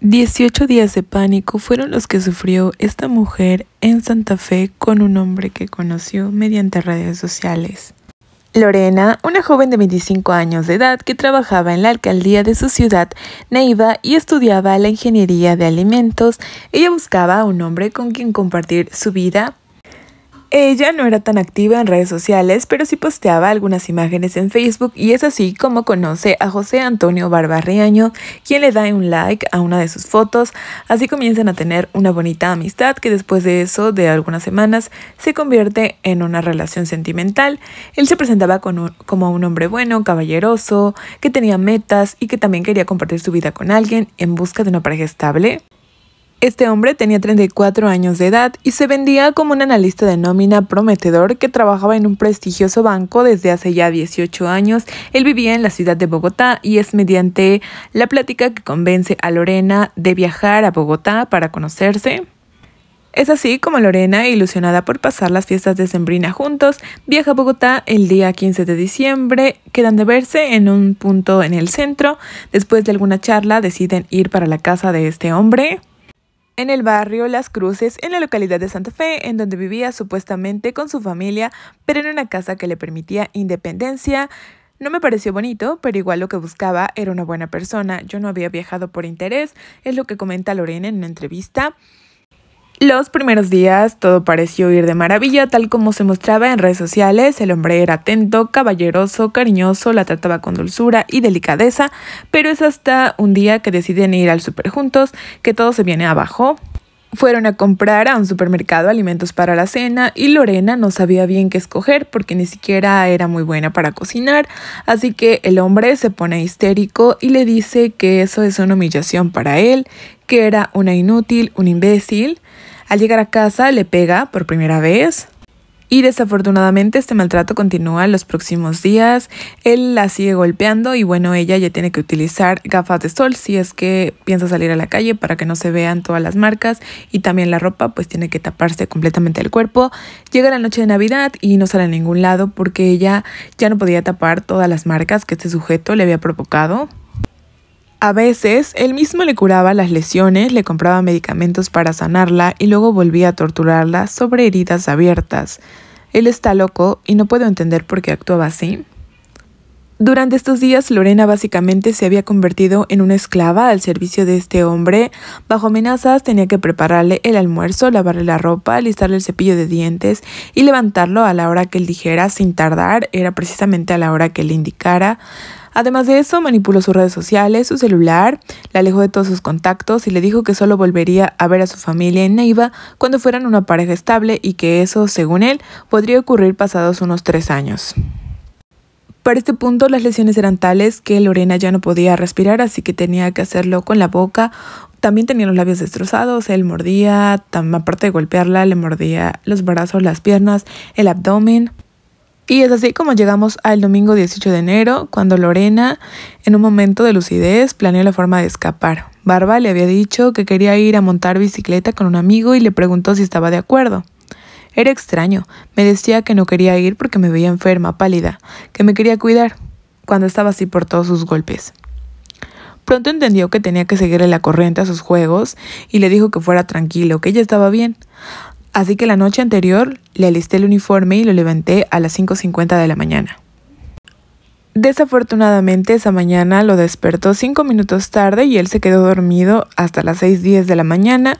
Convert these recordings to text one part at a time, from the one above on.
18 días de pánico fueron los que sufrió esta mujer en Santa Fe con un hombre que conoció mediante redes sociales. Lorena, una joven de 25 años de edad que trabajaba en la alcaldía de su ciudad, Neiva, y estudiaba la ingeniería de alimentos, ella buscaba a un hombre con quien compartir su vida, ella no era tan activa en redes sociales, pero sí posteaba algunas imágenes en Facebook y es así como conoce a José Antonio Barbarriaño, quien le da un like a una de sus fotos. Así comienzan a tener una bonita amistad que después de eso, de algunas semanas, se convierte en una relación sentimental. Él se presentaba como un hombre bueno, caballeroso, que tenía metas y que también quería compartir su vida con alguien en busca de una pareja estable. Este hombre tenía 34 años de edad y se vendía como un analista de nómina prometedor que trabajaba en un prestigioso banco desde hace ya 18 años. Él vivía en la ciudad de Bogotá y es mediante la plática que convence a Lorena de viajar a Bogotá para conocerse. Es así como Lorena, ilusionada por pasar las fiestas de Sembrina juntos, viaja a Bogotá el día 15 de diciembre, quedan de verse en un punto en el centro, después de alguna charla deciden ir para la casa de este hombre en el barrio Las Cruces, en la localidad de Santa Fe, en donde vivía supuestamente con su familia, pero en una casa que le permitía independencia. No me pareció bonito, pero igual lo que buscaba era una buena persona. Yo no había viajado por interés, es lo que comenta Lorena en una entrevista. Los primeros días todo pareció ir de maravilla, tal como se mostraba en redes sociales. El hombre era atento, caballeroso, cariñoso, la trataba con dulzura y delicadeza, pero es hasta un día que deciden ir al super juntos que todo se viene abajo. Fueron a comprar a un supermercado alimentos para la cena y Lorena no sabía bien qué escoger porque ni siquiera era muy buena para cocinar, así que el hombre se pone histérico y le dice que eso es una humillación para él, que era una inútil, un imbécil. Al llegar a casa le pega por primera vez y desafortunadamente este maltrato continúa los próximos días. Él la sigue golpeando y bueno, ella ya tiene que utilizar gafas de sol si es que piensa salir a la calle para que no se vean todas las marcas y también la ropa pues tiene que taparse completamente el cuerpo. Llega la noche de Navidad y no sale a ningún lado porque ella ya no podía tapar todas las marcas que este sujeto le había provocado. A veces él mismo le curaba las lesiones, le compraba medicamentos para sanarla y luego volvía a torturarla sobre heridas abiertas. Él está loco y no puedo entender por qué actuaba así. Durante estos días, Lorena básicamente se había convertido en una esclava al servicio de este hombre. Bajo amenazas tenía que prepararle el almuerzo, lavarle la ropa, alistarle el cepillo de dientes y levantarlo a la hora que él dijera sin tardar, era precisamente a la hora que él indicara. Además de eso, manipuló sus redes sociales, su celular, la alejó de todos sus contactos y le dijo que solo volvería a ver a su familia en Neiva cuando fueran una pareja estable y que eso, según él, podría ocurrir pasados unos tres años. Para este punto las lesiones eran tales que Lorena ya no podía respirar, así que tenía que hacerlo con la boca. También tenía los labios destrozados, él mordía, aparte de golpearla, le mordía los brazos, las piernas, el abdomen. Y es así como llegamos al domingo 18 de enero, cuando Lorena, en un momento de lucidez, planeó la forma de escapar. Barba le había dicho que quería ir a montar bicicleta con un amigo y le preguntó si estaba de acuerdo. Era extraño, me decía que no quería ir porque me veía enferma, pálida, que me quería cuidar, cuando estaba así por todos sus golpes. Pronto entendió que tenía que seguirle la corriente a sus juegos y le dijo que fuera tranquilo, que ella estaba bien. Así que la noche anterior le alisté el uniforme y lo levanté a las 5.50 de la mañana. Desafortunadamente esa mañana lo despertó cinco minutos tarde y él se quedó dormido hasta las diez de la mañana.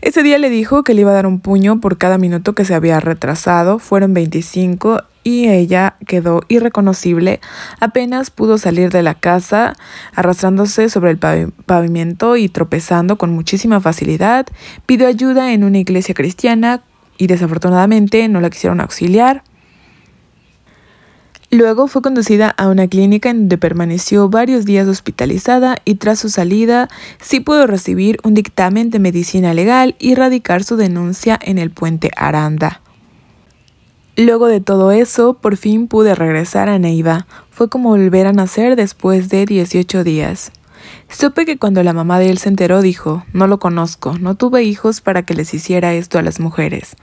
Ese día le dijo que le iba a dar un puño por cada minuto que se había retrasado, fueron 25 y ella quedó irreconocible. Apenas pudo salir de la casa arrastrándose sobre el pavimento y tropezando con muchísima facilidad. Pidió ayuda en una iglesia cristiana y desafortunadamente no la quisieron auxiliar. Luego fue conducida a una clínica en donde permaneció varios días hospitalizada y tras su salida sí pudo recibir un dictamen de medicina legal y radicar su denuncia en el puente Aranda. Luego de todo eso, por fin pude regresar a Neiva. Fue como volver a nacer después de 18 días. Supe que cuando la mamá de él se enteró dijo, no lo conozco, no tuve hijos para que les hiciera esto a las mujeres.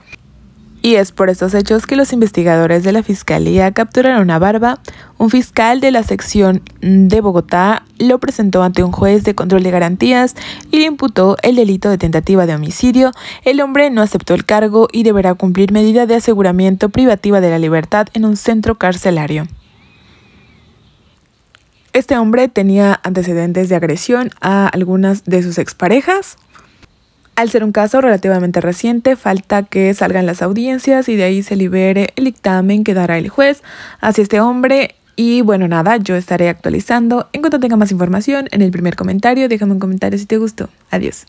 Y es por estos hechos que los investigadores de la Fiscalía capturaron a Barba. Un fiscal de la sección de Bogotá lo presentó ante un juez de control de garantías y le imputó el delito de tentativa de homicidio. El hombre no aceptó el cargo y deberá cumplir medida de aseguramiento privativa de la libertad en un centro carcelario. Este hombre tenía antecedentes de agresión a algunas de sus exparejas. Al ser un caso relativamente reciente, falta que salgan las audiencias y de ahí se libere el dictamen que dará el juez hacia este hombre. Y bueno, nada, yo estaré actualizando. En cuanto tenga más información, en el primer comentario, déjame un comentario si te gustó. Adiós.